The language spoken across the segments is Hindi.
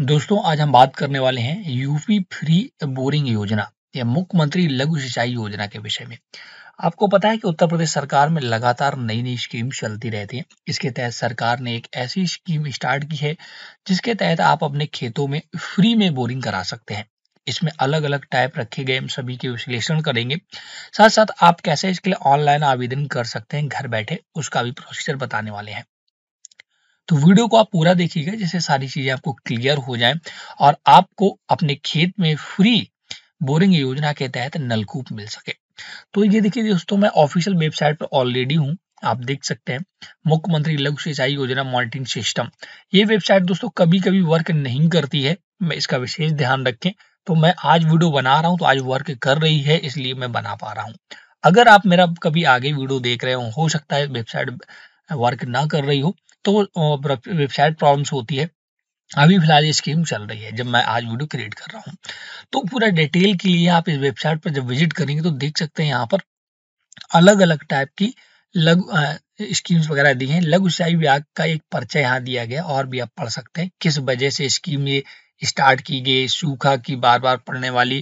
दोस्तों आज हम बात करने वाले हैं यूपी फ्री बोरिंग योजना या मुख्यमंत्री लघु सिंचाई योजना के विषय में आपको पता है कि उत्तर प्रदेश सरकार में लगातार नई नई स्कीम चलती रहती है इसके तहत सरकार ने एक ऐसी स्कीम स्टार्ट की है जिसके तहत आप अपने खेतों में फ्री में बोरिंग करा सकते हैं इसमें अलग अलग टाइप रखे गए हम सभी के विश्लेषण करेंगे साथ साथ आप कैसे इसके लिए ऑनलाइन आवेदन कर सकते हैं घर बैठे उसका भी प्रोसीजर बताने वाले हैं तो वीडियो को आप पूरा देखिएगा जिससे सारी चीज़ें आपको क्लियर हो जाए और आपको अपने खेत में फ्री बोरिंग योजना के तहत नलकूप मिल सके तो ये देखिए दोस्तों मैं ऑफिशियल वेबसाइट पर ऑलरेडी हूँ आप देख सकते हैं मुख्यमंत्री लघु सिंचाई योजना मॉनिटरिंग सिस्टम ये वेबसाइट दोस्तों कभी कभी वर्क नहीं करती है मैं इसका विशेष ध्यान रखें तो मैं आज वीडियो बना रहा हूँ तो आज वर्क कर रही है इसलिए मैं बना पा रहा हूं अगर आप मेरा कभी आगे वीडियो देख रहे हो हो सकता है वेबसाइट वर्क ना कर रही हो तो वेबसाइट प्रॉब्लम्स होती है अभी फिलहाल ये स्कीम चल रही है जब मैं आज वीडियो क्रिएट कर रहा हूँ तो पूरा डिटेल के लिए आप इस वेबसाइट पर जब विजिट करेंगे तो देख सकते हैं यहाँ पर अलग अलग टाइप की लघु स्कीम्स वगैरह दी हैं लघु सिंचाई विभाग का एक पर्चा यहाँ दिया गया और भी आप पढ़ सकते हैं किस वजह से स्कीम ये स्टार्ट की गई सूखा की बार बार पड़ने वाली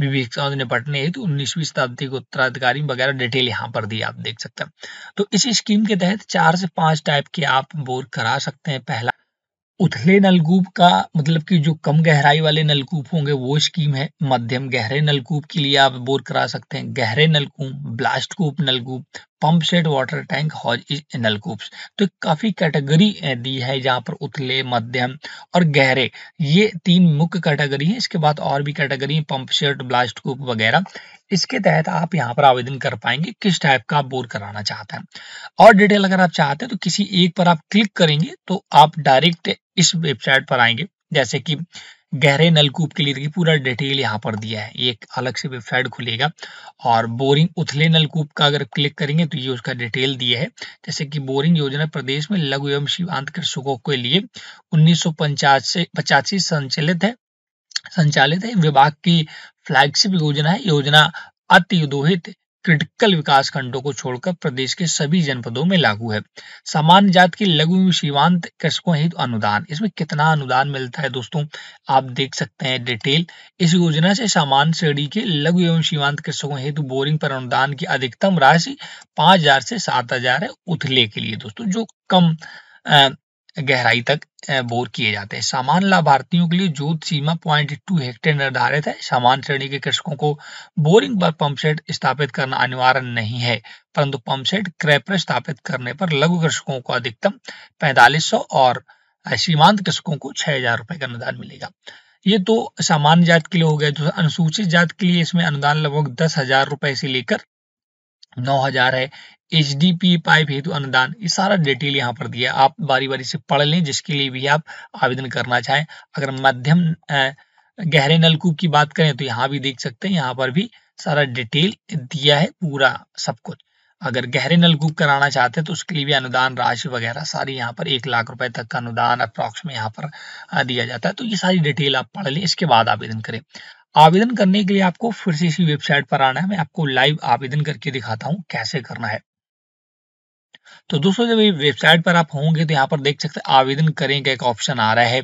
विवेकानंद ने पटने हेतु उन्नीसवीं शताब्दी के उत्तराधिकारी वगैरह डिटेल यहाँ पर दी आप देख सकते हैं तो इसी स्कीम के तहत चार से पांच टाइप के आप बोर करा सकते हैं पहला उथले नलकूप का मतलब कि जो कम गहराई वाले नलकूप होंगे वो स्कीम है मध्यम गहरे नलकूप के लिए आप बोर करा सकते हैं गहरे नलकूप ब्लास्ट कूप नलकूप पंप सेट वाटर टैंक हौज नलकूप्स तो काफ़ी कैटेगरी दी है जहाँ पर उतले मध्यम और गहरे ये तीन मुख्य कैटेगरी है इसके बाद और भी कैटेगरी पंप सेट ब्लास्ट कूप वगैरह इसके तहत आप यहाँ पर आवेदन कर पाएंगे किस टाइप का बोर कराना चाहते हैं और डिटेल अगर आप चाहते हैं तो किसी एक पर आप क्लिक करेंगे तो आप डायरेक्ट इस वेबसाइट पर आएंगे जैसे कि गहरे नलकूप के लिए देखिए पूरा डिटेल यहाँ पर दिया है ये एक अलग से वेबसाइट खुलेगा और बोरिंग उथले नलकूप का अगर क्लिक करेंगे तो ये उसका डिटेल दिया है जैसे कि बोरिंग योजना प्रदेश में लघु एवं सीमांत कृषकों के लिए उन्नीस से पचासी संचालित है संचालित है विभाग की फ्लैगशिप योजना है योजना अतिदोहित क्रिटिकल विकास खंडों को छोड़कर प्रदेश के सभी जनपदों में लागू है सामान्य जात के लघु एवं सीमांत कृषकों हित अनुदान इसमें कितना अनुदान मिलता है दोस्तों आप देख सकते हैं डिटेल इस योजना से सामान्य श्रेणी के लघु एवं सीमांत कृषकों हेतु बोरिंग पर अनुदान की अधिकतम राशि पांच से सात है उथले के लिए दोस्तों जो कम गहराई तक बोर किए जाते हैं सामान्य लाभार्थियों के लिए जोत सीमा पॉइंट टू हेक्टेयर निर्धारित है सामान्य श्रेणी के कृषकों को बोरिंग पर पंप सेट स्थापित करना अनिवार्य नहीं है परंतु पंप सेट क्रय पर स्थापित करने पर लघु कृषकों को अधिकतम पैंतालीस सौ और सीमांत कृषकों को छह हजार रुपए का अनुदान मिलेगा ये तो सामान्य जात के लिए हो गया जो तो अनुसूचित जात के लिए इसमें अनुदान लगभग दस हजार रुपए से लेकर नौ हजार है एच डी पी पाइप हेतु अनुदान ये सारा डिटेल यहाँ पर दिया आप बारी बारी से पढ़ लें जिसके लिए भी आप आवेदन करना चाहें अगर मध्यम गहरे नलकूप की बात करें तो यहाँ भी देख सकते हैं यहाँ पर भी सारा डिटेल दिया है पूरा सब कुछ अगर गहरे नलकूप कराना चाहते हैं तो उसके लिए भी अनुदान राशि वगैरह सारी यहाँ पर एक लाख रुपए तक का अनुदान अप्रोक्स में यहाँ पर दिया जाता है तो ये सारी डिटेल आप पढ़ लें इसके बाद आवेदन करें आवेदन करने के लिए आपको फिर से इसी वेबसाइट पर आना है मैं आपको लाइव आवेदन करके दिखाता हूँ कैसे करना है तो दोस्तों जब ये वेबसाइट पर आप होंगे तो यहाँ पर देख सकते हैं आवेदन करें का एक ऑप्शन आ रहा है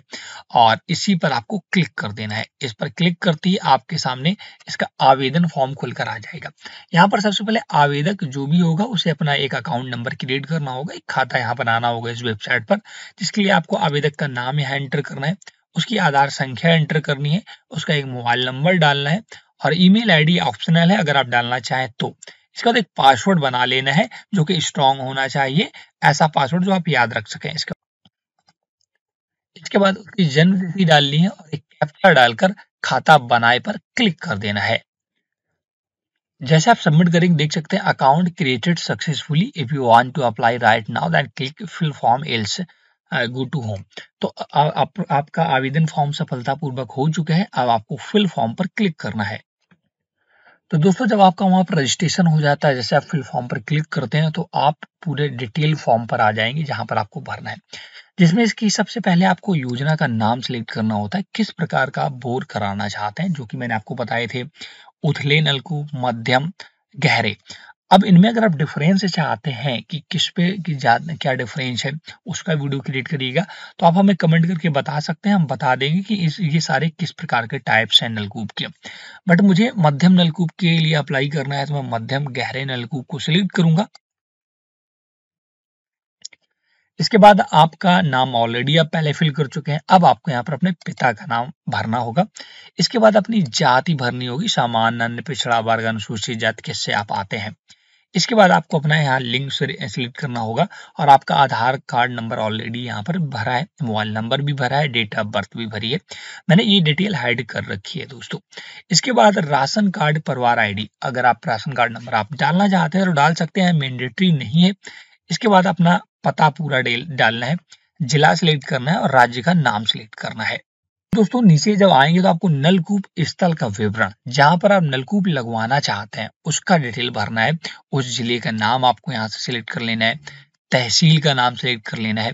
और इसी पर आपको क्लिक कर देना है इस पर क्लिक करते ही आपके सामने इसका आवेदन फॉर्म खुलकर आ जाएगा यहाँ पर सबसे पहले आवेदक जो भी होगा उसे अपना एक अकाउंट नंबर क्रिएट करना होगा एक खाता यहाँ बनाना होगा इस वेबसाइट पर जिसके लिए आपको आवेदक का नाम यहाँ एंटर करना है उसकी आधार संख्या एंटर करनी है उसका एक मोबाइल नंबर डालना है और ईमेल आईडी ऑप्शनल है अगर आप डालना चाहें तो इसके बाद एक पासवर्ड बना लेना है जो कि स्ट्रांग होना चाहिए ऐसा पासवर्ड जो आप याद रख सकें इसके इसके बाद उसकी जन्म तिथि डालनी है और एक कैप्चा डालकर खाता बनाए पर क्लिक कर देना है जैसे आप सबमिट करेंगे देख सकते हैं account created successfully if you want to apply right now then click fill form else go to home तो आ, आप, आपका आवेदन फॉर्म सफलतापूर्वक हो चुका है अब आपको फिल फॉर्म पर क्लिक करना है तो दोस्तों जब आपका वहाँ पर रजिस्ट्रेशन हो जाता है जैसे आप फिल फॉर्म पर क्लिक करते हैं तो आप पूरे डिटेल फॉर्म पर आ जाएंगे जहाँ पर आपको भरना है जिसमें इसकी सबसे पहले आपको योजना का नाम सिलेक्ट करना होता है किस प्रकार का बोर कराना चाहते हैं जो कि मैंने आपको बताए थे उथले नलकू मध्यम गहरे अब इनमें अगर आप डिफरेंस चाहते हैं कि किस पे कि क्या डिफरेंस है उसका वीडियो क्रिएट करिएगा तो आप हमें कमेंट करके बता सकते हैं हम बता देंगे कि इस ये सारे किस प्रकार के टाइप्स हैं नलकूप के बट मुझे मध्यम नलकूप के लिए अप्लाई करना है तो मैं मध्यम गहरे नलकूप को सिलेक्ट करूंगा इसके बाद आपका नाम ऑलरेडी आप पहले फिल कर चुके हैं अब आपको यहाँ पर अपने पिता का नाम भरना होगा इसके बाद अपनी जाति भरनी होगी सामान्य अन्य पिछड़ा वर्ग अनुसूचित जाति किससे आप आते हैं इसके बाद आपको अपना यहाँ लिंक सेलेक्ट करना होगा और आपका आधार कार्ड नंबर ऑलरेडी यहाँ पर भरा है मोबाइल नंबर भी भरा है डेट ऑफ बर्थ भी भरी है मैंने ये डिटेल हाइड कर रखी है दोस्तों इसके बाद राशन कार्ड परिवार आईडी अगर आप राशन कार्ड नंबर आप डालना चाहते हैं तो डाल सकते हैं मैंडेटरी नहीं है इसके बाद अपना पता पूरा डालना है जिला सिलेक्ट करना है और राज्य का नाम सिलेक्ट करना है दोस्तों नीचे जब आएंगे तो आपको नलकूप स्थल का विवरण जहां पर आप नलकूप लगवाना चाहते हैं उसका डिटेल भरना है उस जिले का नाम आपको यहाँ से सिलेक्ट कर लेना है तहसील का नाम सिलेक्ट कर लेना है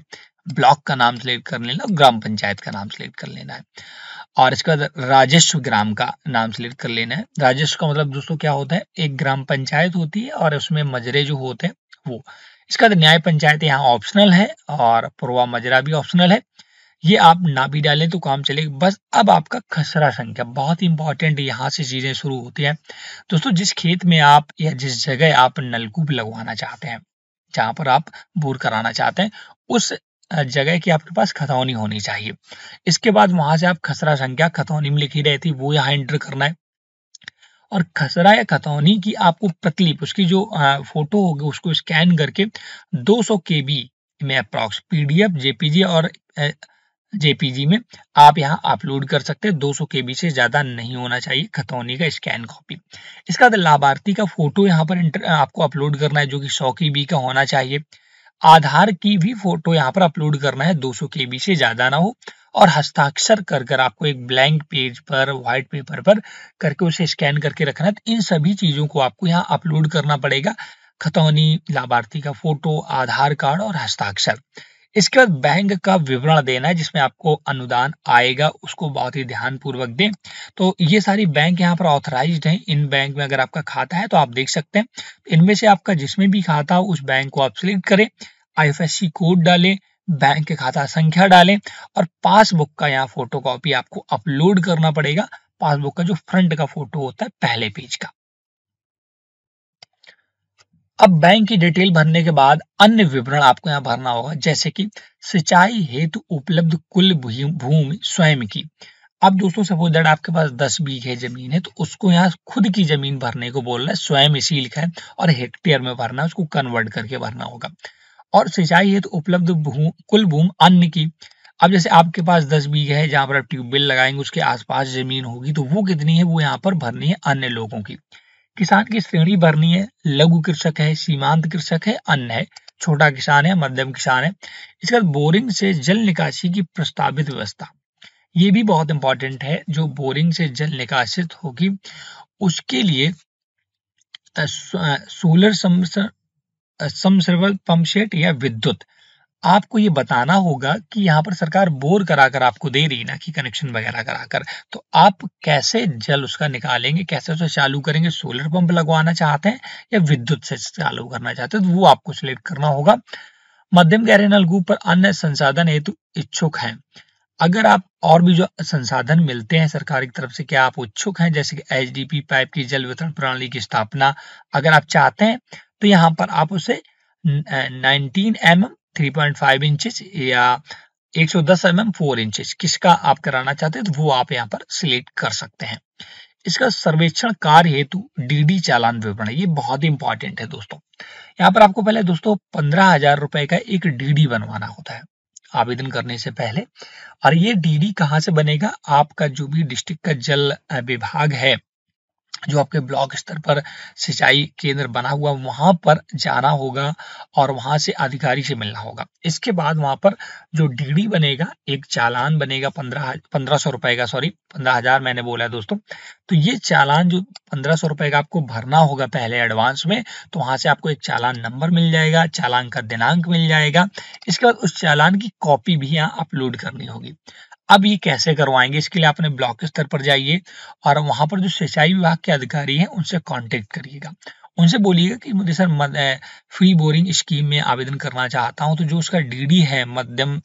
ब्लॉक का नाम सिलेक्ट कर लेना और ग्राम पंचायत का नाम सिलेक्ट कर लेना है और इसके बाद राजस्व ग्राम का नाम सिलेक्ट कर लेना है राजस्व का मतलब दोस्तों क्या होता है एक ग्राम पंचायत होती है और उसमें मजरे जो होते हैं वो इसके बाद न्याय पंचायत यहाँ ऑप्शनल है और पूर्वा मजरा भी ऑप्शनल है ये आप ना भी डालें तो काम चलेगा बस अब आपका खसरा संख्या बहुत इंपॉर्टेंट यहाँ से चीज़ें शुरू होती हैं दोस्तों जिस खेत में आप या जिस जगह आप नलकूप लगवाना चाहते हैं जहां पर आप बोर कराना चाहते हैं उस जगह की आपके पास खतौनी होनी चाहिए इसके बाद वहां से आप खसरा संख्या खतौनी में लिखी रहती वो यहाँ एंटर करना है और खसरा या खतौनी की आपको प्रतिलिप उसकी जो फोटो होगी उसको स्कैन करके 200 सौ के बी में अप्रॉक्स पीडीएफ जेपीजी और जेपीजी में आप यहाँ अपलोड कर सकते हैं 200 बी से ज़्यादा नहीं होना चाहिए खतौनी का स्कैन कॉपी इसका तो लाभार्थी का फोटो यहाँ पर आपको अपलोड करना है जो कि सौ के बी का होना चाहिए आधार की भी फोटो यहाँ पर अपलोड करना है 200 बी से ज़्यादा ना हो और हस्ताक्षर कर कर आपको एक ब्लैंक पेज पर व्हाइट पेपर पर करके उसे स्कैन करके रखना है तो इन सभी चीज़ों को आपको यहाँ अपलोड करना पड़ेगा खतौनी लाभार्थी का फोटो आधार कार्ड और हस्ताक्षर इसके बाद बैंक का विवरण देना है जिसमें आपको अनुदान आएगा उसको बहुत ही ध्यानपूर्वक दें तो ये सारी बैंक यहाँ पर ऑथराइज हैं इन बैंक में अगर आपका खाता है तो आप देख सकते हैं इनमें से आपका जिसमें भी खाता हो उस बैंक को आप सिलेक्ट करें आई कोड डालें बैंक के खाता संख्या डालें और पासबुक का यहाँ फोटो कॉपी आपको अपलोड करना पड़ेगा पासबुक का जो फ्रंट का फोटो होता है पहले पेज का अब बैंक की डिटेल भरने के बाद अन्य विवरण आपको यहाँ भरना होगा जैसे कि सिंचाई हेतु उपलब्ध कुल भूमि स्वयं की अब दोस्तों सपोज दैट आपके पास दस बीघे जमीन है तो उसको यहाँ खुद की जमीन भरने को बोल रहा है स्वयं इसी लिखा है और हेक्टेयर में भरना है उसको कन्वर्ट करके भरना होगा और सिंचाई हेतु उपलब्ध भूम कुल भूमि अन्य की अब जैसे आपके पास दस बीघे है जहां पर आप ट्यूबवेल लगाएंगे उसके आसपास जमीन होगी तो वो कितनी है वो यहाँ पर भरनी है अन्य लोगों की किसान की श्रेणी भरनी है लघु कृषक है सीमांत कृषक है अन्य है छोटा किसान है मध्यम किसान है इसके बाद बोरिंग से जल निकासी की प्रस्तावित व्यवस्था ये भी बहुत इंपॉर्टेंट है जो बोरिंग से जल निकासित होगी उसके लिए सोलर समसर्वल पंप सेट या विद्युत आपको ये बताना होगा कि यहाँ पर सरकार बोर कराकर आपको दे रही है ना कि कनेक्शन वगैरह कराकर तो आप कैसे जल उसका निकालेंगे कैसे उसे चालू करेंगे सोलर पंप लगवाना चाहते हैं या विद्युत से चालू करना चाहते हैं तो वो आपको सिलेक्ट करना होगा मध्यम गहरे नलकूप पर अन्य संसाधन हेतु इच्छुक है अगर आप और भी जो संसाधन मिलते हैं सरकार की तरफ से क्या आप इच्छुक हैं जैसे कि एच पाइप की जल वितरण प्रणाली की स्थापना अगर आप चाहते हैं तो यहाँ पर आप उसे 19 एम mm 3.5 इंचेस या 110 सौ दस एम एम फोर इंच किसका आप कराना चाहते हैं तो वो आप यहाँ पर सिलेक्ट कर सकते हैं इसका सर्वेक्षण कार्य हेतु डीडी चालान विवरण ये बहुत ही इंपॉर्टेंट है दोस्तों यहाँ पर आपको पहले दोस्तों पंद्रह हजार रुपए का एक डीडी बनवाना होता है आवेदन करने से पहले और ये डीडी कहाँ से बनेगा आपका जो भी डिस्ट्रिक्ट का जल विभाग है जो आपके ब्लॉक स्तर पर सिंचाई केंद्र बना हुआ वहाँ पर जाना होगा और वहाँ से अधिकारी से मिलना होगा इसके बाद वहाँ पर जो डीडी बनेगा एक चालान बनेगा पंद्रह पंद्रह सौ रुपए का सॉरी पंद्रह हजार मैंने बोला है दोस्तों तो ये चालान जो पंद्रह सौ रुपए का आपको भरना होगा पहले एडवांस में तो वहाँ से आपको एक चालान नंबर मिल जाएगा चालान का दिनांक मिल जाएगा इसके बाद उस चालान की कॉपी भी यहाँ अपलोड करनी होगी अब ये कैसे करवाएंगे इसके लिए आपने ब्लॉक स्तर पर जाइए और वहां पर जो सिंचाई विभाग के अधिकारी हैं उनसे कांटेक्ट करिएगा उनसे बोलिएगा कि मुझे सर फ्री बोरिंग स्कीम में आवेदन करना चाहता हूँ तो जो उसका डीडी है मध्यम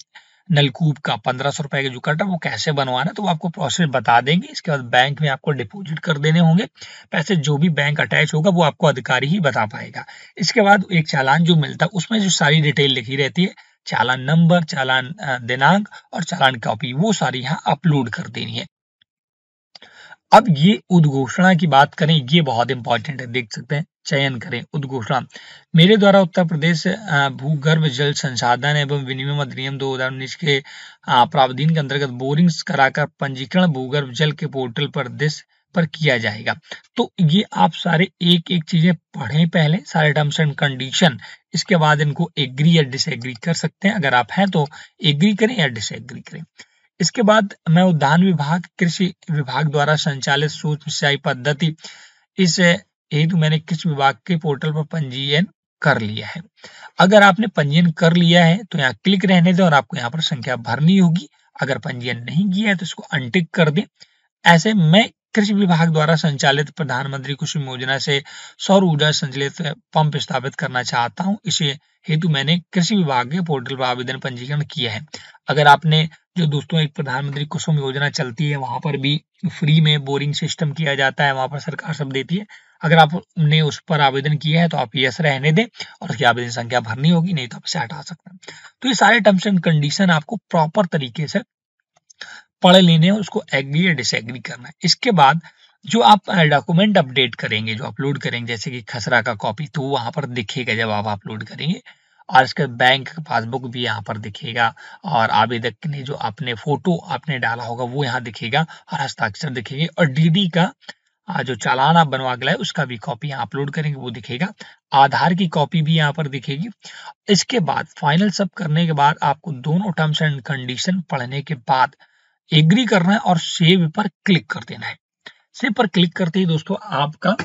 नलकूप का पंद्रह सौ रुपए का जो कटर वो कैसे बनवाना तो वो आपको प्रोसेस बता देंगे इसके बाद बैंक में आपको डिपॉजिट कर देने होंगे पैसे जो भी बैंक अटैच होगा वो आपको अधिकारी ही बता पाएगा इसके बाद एक चालान जो मिलता है उसमें जो सारी डिटेल लिखी रहती है चालान नंबर चालान दिनांक और चालान कॉपी वो सारी यहाँ अपलोड कर देनी है अब ये उद्घोषणा की बात करें ये बहुत इंपॉर्टेंट है देख सकते हैं चयन करें उद्घोषणा मेरे द्वारा उत्तर प्रदेश भूगर्भ जल संसाधन एवं विनियम अधिनियम दो हजार उन्नीस के प्रावधान के अंतर्गत बोरिंग्स कराकर पंजीकरण भूगर्भ जल के पोर्टल पर दिस पर किया जाएगा तो ये आप सारे एक एक चीजें पढ़ें पहले सारे टर्म्स एंड कंडीशन इसके बाद इनको एग्री या डिसएग्री कर सकते हैं अगर आप हैं तो एग्री करें या डिसएग्री करें इसके बाद मैं उद्यान विभाग कृषि विभाग द्वारा संचालित सूक्ष्म सिंचाई पद्धति इस हेतु मैंने कृषि विभाग के पोर्टल पर पंजीयन कर लिया है अगर आपने पंजीयन कर लिया है तो यहाँ क्लिक रहने दें और आपको यहाँ पर संख्या भरनी होगी अगर पंजीयन नहीं किया है तो इसको अनटिक कर दें ऐसे मैं कृषि विभाग द्वारा संचालित प्रधानमंत्री कुसुम योजना से सौर ऊर्जा संचालित पंप स्थापित करना चाहता हूं इसे हेतु मैंने कृषि विभाग के पोर्टल पर आवेदन पंजीकरण किया है अगर आपने जो दोस्तों एक प्रधानमंत्री कुसुम योजना चलती है वहां पर भी फ्री में बोरिंग सिस्टम किया जाता है वहां पर सरकार सब देती है अगर आपने उस पर आवेदन किया है तो आप यस रहने दें और उसकी आवेदन संख्या भरनी होगी नहीं तो आप इसे हटा सकते हैं तो ये सारे टर्म्स एंड कंडीशन आपको प्रॉपर तरीके से पढ़ लेने हैं उसको एग्री या डिसएग्री करना है इसके बाद जो आप डॉक्यूमेंट अपडेट करेंगे जो अपलोड करेंगे जैसे कि खसरा का कॉपी तो वहाँ पर दिखेगा जब आप अपलोड करेंगे और इसके बैंक पासबुक भी यहाँ पर दिखेगा और आवेदक ने जो आपने फोटो आपने डाला होगा वो यहाँ दिखेगा और हस्ताक्षर दिखेंगे और डीडी का जो चालान आप बनवा गया है उसका भी कॉपी यहाँ अपलोड करेंगे वो दिखेगा आधार की कॉपी भी यहाँ पर दिखेगी इसके बाद फाइनल सब करने के बाद आपको दोनों टर्म्स एंड कंडीशन पढ़ने के बाद एग्री करना है और सेव पर क्लिक कर देना है सेव पर क्लिक करते ही दोस्तों आपका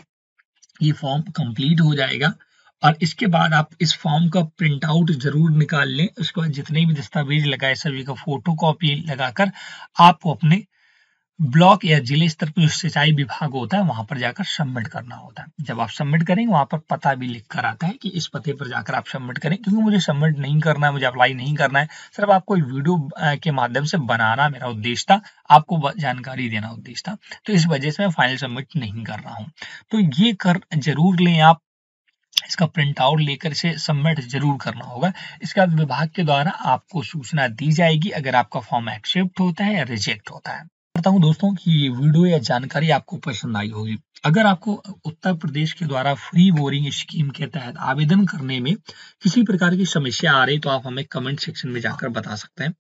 ये फॉर्म कंप्लीट हो जाएगा और इसके बाद आप इस फॉर्म का प्रिंट आउट जरूर निकाल लें उसके बाद जितने भी दस्तावेज लगाए सभी का फोटो कॉपी लगाकर आपको अपने ब्लॉक या जिले स्तर पर जो सिंचाई विभाग होता है वहां पर जाकर सबमिट करना होता है जब आप सबमिट करेंगे वहां पर पता भी लिख कर आता है कि इस पते पर जाकर आप सबमिट करें क्योंकि मुझे सबमिट नहीं करना है मुझे अप्लाई नहीं करना है सिर्फ आपको वीडियो के माध्यम से बनाना मेरा उद्देश्य था आपको जानकारी देना उद्देश्य था तो इस वजह से मैं फाइनल सबमिट नहीं कर रहा हूँ तो ये कर जरूर लें आप इसका प्रिंट आउट लेकर इसे सबमिट जरूर करना होगा इसके बाद विभाग के द्वारा आपको सूचना दी जाएगी अगर आपका फॉर्म एक्सेप्ट होता है या रिजेक्ट होता है करता हूँ दोस्तों कि ये वीडियो या जानकारी आपको पसंद आई होगी अगर आपको उत्तर प्रदेश के द्वारा फ्री बोरिंग स्कीम के तहत आवेदन करने में किसी प्रकार की समस्या आ रही तो आप हमें कमेंट सेक्शन में जाकर बता सकते हैं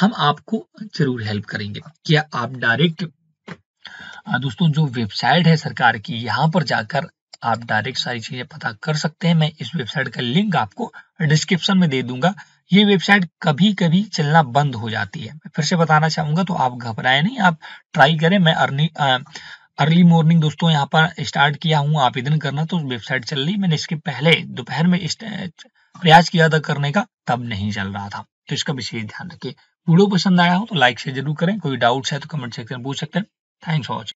हम आपको जरूर हेल्प करेंगे क्या आप डायरेक्ट दोस्तों जो वेबसाइट है सरकार की यहाँ पर जाकर आप डायरेक्ट सारी चीजें पता कर सकते हैं मैं इस वेबसाइट का लिंक आपको डिस्क्रिप्शन में दे दूंगा ये वेबसाइट कभी कभी चलना बंद हो जाती है फिर से बताना चाहूंगा तो आप घबराए नहीं आप ट्राई करें मैं अर्ली आ, अर्ली मॉर्निंग दोस्तों यहाँ पर स्टार्ट किया हूँ आवेदन करना तो वेबसाइट चल रही मैंने इसके पहले दोपहर में प्रयास किया था करने का तब नहीं चल रहा था तो इसका विशेष ध्यान रखिए वीडियो पसंद आया हो तो लाइक से जरूर करें कोई डाउट्स है तो कमेंट सेक्शन में पूछ सकते हैं थैंक्स फॉर वॉचिंग